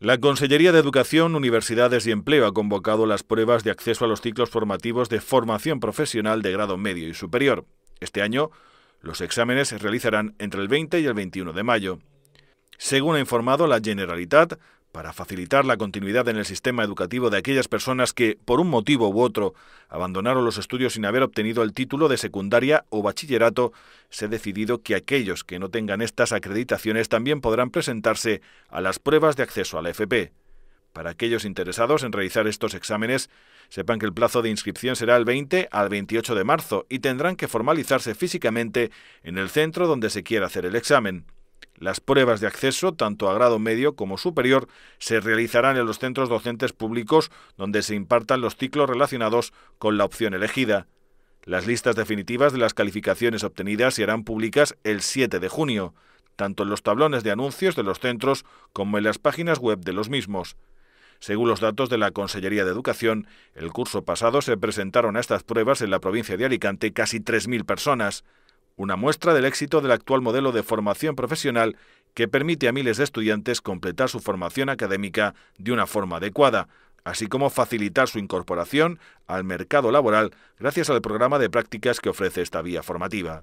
La Consellería de Educación, Universidades y Empleo ha convocado las pruebas de acceso a los ciclos formativos de formación profesional de grado medio y superior. Este año, los exámenes se realizarán entre el 20 y el 21 de mayo. Según ha informado la Generalitat, para facilitar la continuidad en el sistema educativo de aquellas personas que, por un motivo u otro, abandonaron los estudios sin haber obtenido el título de secundaria o bachillerato, se ha decidido que aquellos que no tengan estas acreditaciones también podrán presentarse a las pruebas de acceso a la FP. Para aquellos interesados en realizar estos exámenes, sepan que el plazo de inscripción será el 20 al 28 de marzo y tendrán que formalizarse físicamente en el centro donde se quiera hacer el examen. Las pruebas de acceso, tanto a grado medio como superior, se realizarán en los centros docentes públicos donde se impartan los ciclos relacionados con la opción elegida. Las listas definitivas de las calificaciones obtenidas se harán públicas el 7 de junio, tanto en los tablones de anuncios de los centros como en las páginas web de los mismos. Según los datos de la Consellería de Educación, el curso pasado se presentaron a estas pruebas en la provincia de Alicante casi 3.000 personas una muestra del éxito del actual modelo de formación profesional que permite a miles de estudiantes completar su formación académica de una forma adecuada, así como facilitar su incorporación al mercado laboral gracias al programa de prácticas que ofrece esta vía formativa.